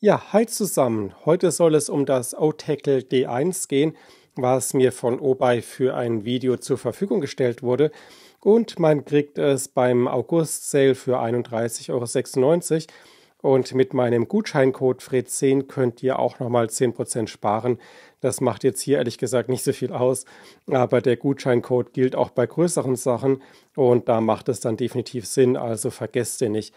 Ja, hi zusammen. Heute soll es um das OTackle D1 gehen, was mir von Obei für ein Video zur Verfügung gestellt wurde. Und man kriegt es beim August-Sale für 31,96 Euro. Und mit meinem Gutscheincode FRED10 könnt ihr auch nochmal 10% sparen. Das macht jetzt hier ehrlich gesagt nicht so viel aus. Aber der Gutscheincode gilt auch bei größeren Sachen. Und da macht es dann definitiv Sinn. Also vergesst den nicht.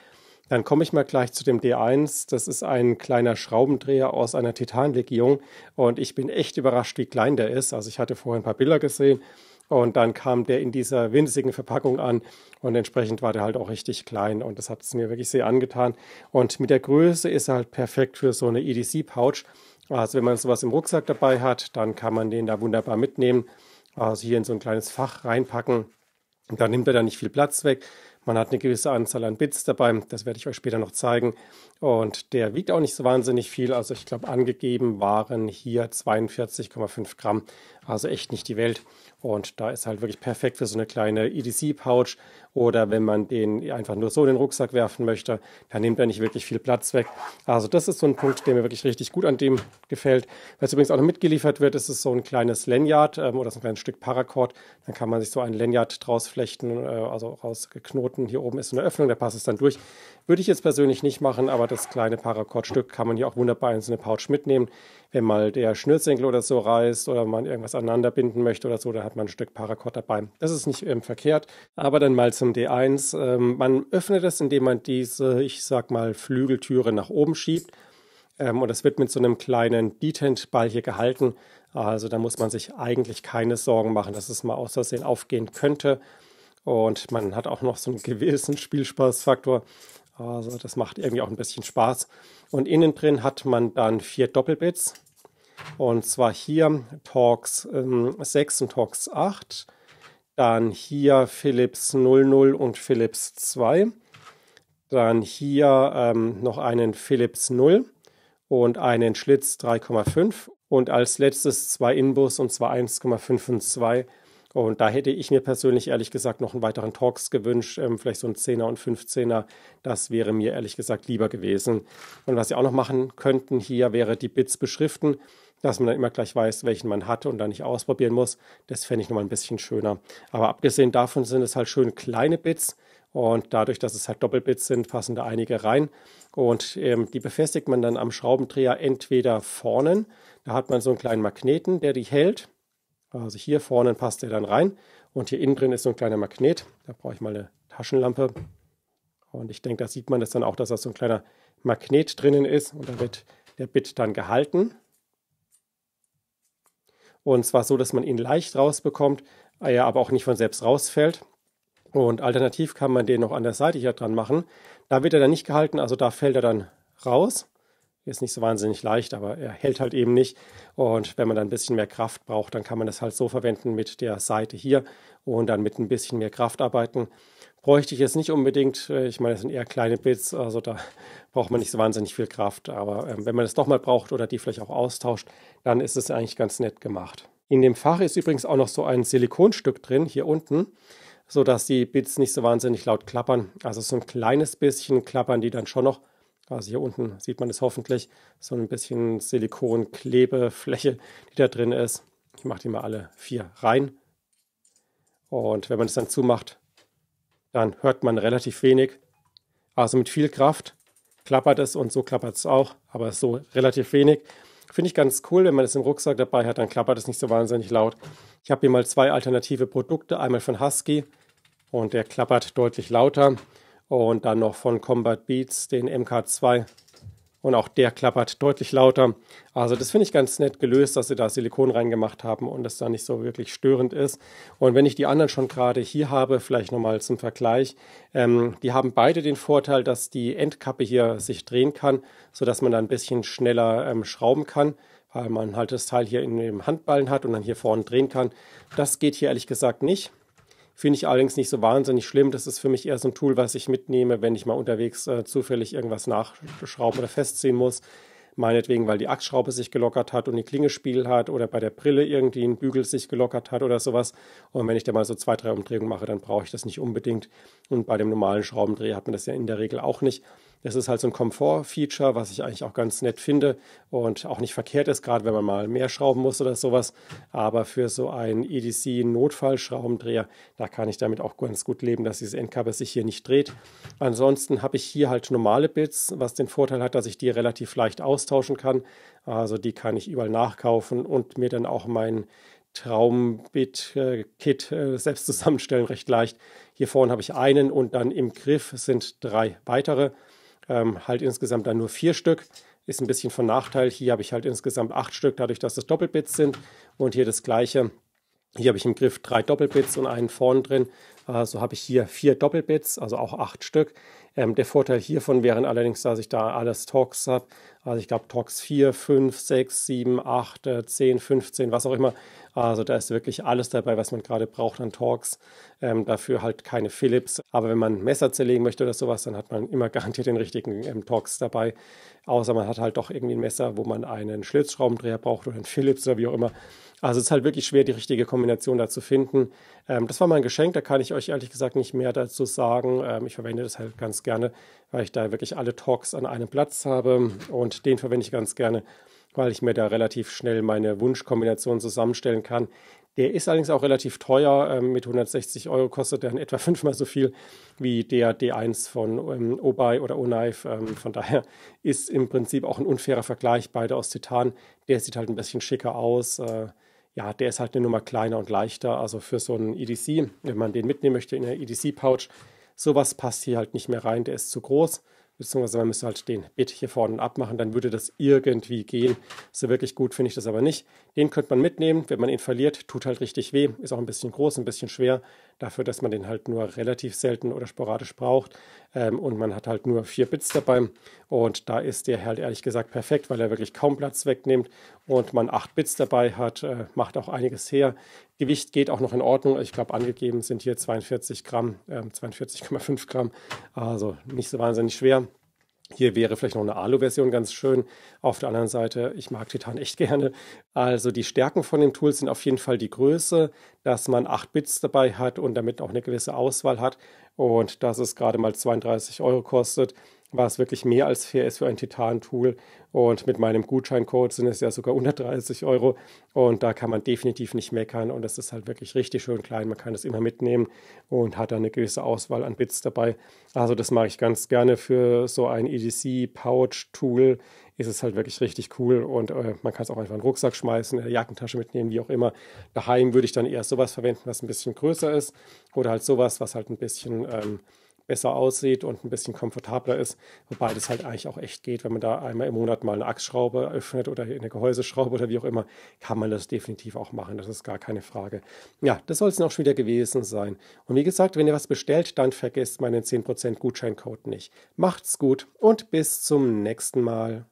Dann komme ich mal gleich zu dem D1. Das ist ein kleiner Schraubendreher aus einer Titanlegierung und ich bin echt überrascht, wie klein der ist. Also ich hatte vorher ein paar Bilder gesehen und dann kam der in dieser winzigen Verpackung an und entsprechend war der halt auch richtig klein und das hat es mir wirklich sehr angetan. Und mit der Größe ist er halt perfekt für so eine EDC-Pouch. Also wenn man sowas im Rucksack dabei hat, dann kann man den da wunderbar mitnehmen. Also hier in so ein kleines Fach reinpacken. Und da nimmt er da nicht viel Platz weg man hat eine gewisse Anzahl an Bits dabei, das werde ich euch später noch zeigen. Und der wiegt auch nicht so wahnsinnig viel. Also ich glaube, angegeben waren hier 42,5 Gramm. Also echt nicht die Welt. Und da ist halt wirklich perfekt für so eine kleine EDC-Pouch oder wenn man den einfach nur so in den Rucksack werfen möchte, dann nimmt er nicht wirklich viel Platz weg. Also das ist so ein Punkt, der mir wirklich richtig gut an dem gefällt. Was übrigens auch noch mitgeliefert wird, ist es so ein kleines Lanyard ähm, oder so ein kleines Stück Paracord. Dann kann man sich so ein Lanyard draus flechten, äh, also rausgeknoten. Hier oben ist so eine Öffnung, da passt es dann durch. Würde ich jetzt persönlich nicht machen, aber das kleine Paracord-Stück kann man ja auch wunderbar in so eine Pouch mitnehmen. Wenn mal der Schnürsenkel oder so reißt oder man irgendwas aneinander binden möchte oder so, dann hat man ein Stück Paracord dabei. Das ist nicht ähm, verkehrt. Aber dann mal zum D1. Ähm, man öffnet es, indem man diese, ich sag mal, Flügeltüre nach oben schiebt. Ähm, und das wird mit so einem kleinen Detent-Ball hier gehalten. Also da muss man sich eigentlich keine Sorgen machen, dass es mal aus Versehen aufgehen könnte. Und man hat auch noch so einen gewissen Spielspaßfaktor. Also das macht irgendwie auch ein bisschen Spaß. Und innen drin hat man dann vier Doppelbits. Und zwar hier Torx ähm, 6 und Torx 8. Dann hier Philips 00 und Philips 2. Dann hier ähm, noch einen Philips 0 und einen Schlitz 3,5. Und als letztes zwei Inbus und zwar 1,5 und 2 und da hätte ich mir persönlich ehrlich gesagt noch einen weiteren Talks gewünscht, ähm, vielleicht so ein Zehner und 15er. Das wäre mir ehrlich gesagt lieber gewesen. Und was Sie auch noch machen könnten hier, wäre die Bits beschriften, dass man dann immer gleich weiß, welchen man hatte und dann nicht ausprobieren muss. Das fände ich nochmal ein bisschen schöner. Aber abgesehen davon sind es halt schön kleine Bits. Und dadurch, dass es halt Doppelbits sind, passen da einige rein. Und ähm, die befestigt man dann am Schraubendreher entweder vorne. Da hat man so einen kleinen Magneten, der die hält. Also hier vorne passt er dann rein und hier innen drin ist so ein kleiner Magnet. Da brauche ich mal eine Taschenlampe. Und ich denke, da sieht man das dann auch, dass da so ein kleiner Magnet drinnen ist und da wird der Bit dann gehalten. Und zwar so, dass man ihn leicht rausbekommt, aber auch nicht von selbst rausfällt. Und alternativ kann man den noch an der Seite hier dran machen. Da wird er dann nicht gehalten, also da fällt er dann raus ist nicht so wahnsinnig leicht, aber er hält halt eben nicht. Und wenn man dann ein bisschen mehr Kraft braucht, dann kann man das halt so verwenden mit der Seite hier und dann mit ein bisschen mehr Kraft arbeiten. Bräuchte ich jetzt nicht unbedingt, äh, ich meine, das sind eher kleine Bits, also da braucht man nicht so wahnsinnig viel Kraft. Aber ähm, wenn man das doch mal braucht oder die vielleicht auch austauscht, dann ist es eigentlich ganz nett gemacht. In dem Fach ist übrigens auch noch so ein Silikonstück drin, hier unten sodass die Bits nicht so wahnsinnig laut klappern. Also so ein kleines bisschen klappern die dann schon noch, also hier unten sieht man es hoffentlich, so ein bisschen Silikonklebefläche, die da drin ist. Ich mache die mal alle vier rein. Und wenn man es dann zumacht, dann hört man relativ wenig. Also mit viel Kraft klappert es und so klappert es auch, aber so relativ wenig. Finde ich ganz cool, wenn man es im Rucksack dabei hat, dann klappert es nicht so wahnsinnig laut. Ich habe hier mal zwei alternative Produkte, einmal von Husky und der klappert deutlich lauter. Und dann noch von Combat Beats den MK2. Und auch der klappert deutlich lauter. Also das finde ich ganz nett gelöst, dass sie da Silikon reingemacht haben und das da nicht so wirklich störend ist. Und wenn ich die anderen schon gerade hier habe, vielleicht nochmal zum Vergleich, ähm, die haben beide den Vorteil, dass die Endkappe hier sich drehen kann, sodass man da ein bisschen schneller ähm, schrauben kann weil man halt das Teil hier in dem Handballen hat und dann hier vorne drehen kann. Das geht hier ehrlich gesagt nicht. Finde ich allerdings nicht so wahnsinnig schlimm. Das ist für mich eher so ein Tool, was ich mitnehme, wenn ich mal unterwegs äh, zufällig irgendwas nachschrauben oder festziehen muss. Meinetwegen, weil die Achsschraube sich gelockert hat und die Klinge Spiegel hat oder bei der Brille irgendwie ein Bügel sich gelockert hat oder sowas. Und wenn ich da mal so zwei, drei Umdrehungen mache, dann brauche ich das nicht unbedingt. Und bei dem normalen Schraubendreher hat man das ja in der Regel auch nicht. Das ist halt so ein Komfort-Feature, was ich eigentlich auch ganz nett finde und auch nicht verkehrt ist, gerade wenn man mal mehr schrauben muss oder sowas. Aber für so einen EDC-Notfallschraubendreher, da kann ich damit auch ganz gut leben, dass dieses Endkabel sich hier nicht dreht. Ansonsten habe ich hier halt normale Bits, was den Vorteil hat, dass ich die relativ leicht austauschen kann. Also die kann ich überall nachkaufen und mir dann auch meinen Traumbit-Kit äh, selbst zusammenstellen, recht leicht. Hier vorne habe ich einen und dann im Griff sind drei weitere ähm, halt insgesamt dann nur vier Stück. Ist ein bisschen von Nachteil. Hier habe ich halt insgesamt acht Stück, dadurch, dass das Doppelbits sind. Und hier das gleiche. Hier habe ich im Griff drei Doppelbits und einen vorn drin. So also habe ich hier vier Doppelbits, also auch acht Stück. Ähm, der Vorteil hiervon wären allerdings, dass ich da alles Talks habe. Also ich glaube Talks 4, 5, 6, 7, 8, 10, 15, was auch immer. Also da ist wirklich alles dabei, was man gerade braucht an Talks. Ähm, dafür halt keine Philips. Aber wenn man Messer zerlegen möchte oder sowas, dann hat man immer garantiert den richtigen ähm, Talks dabei. Außer man hat halt doch irgendwie ein Messer, wo man einen Schlitzschraubendreher braucht oder einen Philips oder wie auch immer. Also es ist halt wirklich schwer, die richtige Kombination da zu finden. Ähm, das war mein Geschenk, da kann ich euch euch ehrlich gesagt nicht mehr dazu sagen. Ähm, ich verwende das halt ganz gerne, weil ich da wirklich alle Talks an einem Platz habe und den verwende ich ganz gerne, weil ich mir da relativ schnell meine Wunschkombination zusammenstellen kann. Der ist allerdings auch relativ teuer. Ähm, mit 160 Euro kostet er in etwa fünfmal so viel wie der D1 von ähm, Obey oder Onife. Ähm, von daher ist im Prinzip auch ein unfairer Vergleich. Beide aus Titan. Der sieht halt ein bisschen schicker aus. Äh, ja, der ist halt eine Nummer kleiner und leichter. Also für so einen EDC, wenn man den mitnehmen möchte in der EDC-Pouch, sowas passt hier halt nicht mehr rein, der ist zu groß. Beziehungsweise man müsste halt den Bit hier vorne abmachen, dann würde das irgendwie gehen. So wirklich gut finde ich das aber nicht. Den könnte man mitnehmen, wenn man ihn verliert, tut halt richtig weh, ist auch ein bisschen groß, ein bisschen schwer dafür, dass man den halt nur relativ selten oder sporadisch braucht. Ähm, und man hat halt nur vier Bits dabei. Und da ist der halt ehrlich gesagt perfekt, weil er wirklich kaum Platz wegnimmt. Und man acht Bits dabei hat, äh, macht auch einiges her. Gewicht geht auch noch in Ordnung. Ich glaube, angegeben sind hier 42 Gramm, äh, 42,5 Gramm. Also nicht so wahnsinnig schwer. Hier wäre vielleicht noch eine Alu-Version ganz schön. Auf der anderen Seite, ich mag Titan echt gerne. Also die Stärken von dem Tool sind auf jeden Fall die Größe, dass man 8 Bits dabei hat und damit auch eine gewisse Auswahl hat und dass es gerade mal 32 Euro kostet was wirklich mehr als fair ist für ein Titan-Tool. Und mit meinem Gutscheincode sind es ja sogar 130 Euro. Und da kann man definitiv nicht meckern. Und es ist halt wirklich richtig schön klein. Man kann das immer mitnehmen und hat da eine gewisse Auswahl an Bits dabei. Also das mache ich ganz gerne für so ein EDC-Pouch-Tool. Ist es halt wirklich richtig cool. Und äh, man kann es auch einfach in den Rucksack schmeißen, in der Jackentasche mitnehmen, wie auch immer. Daheim würde ich dann eher sowas verwenden, was ein bisschen größer ist. Oder halt sowas, was halt ein bisschen... Ähm, besser aussieht und ein bisschen komfortabler ist. Wobei das halt eigentlich auch echt geht, wenn man da einmal im Monat mal eine Achsschraube öffnet oder eine Gehäuseschraube oder wie auch immer, kann man das definitiv auch machen. Das ist gar keine Frage. Ja, das soll es noch schon wieder gewesen sein. Und wie gesagt, wenn ihr was bestellt, dann vergesst meinen 10% Gutscheincode nicht. Macht's gut und bis zum nächsten Mal.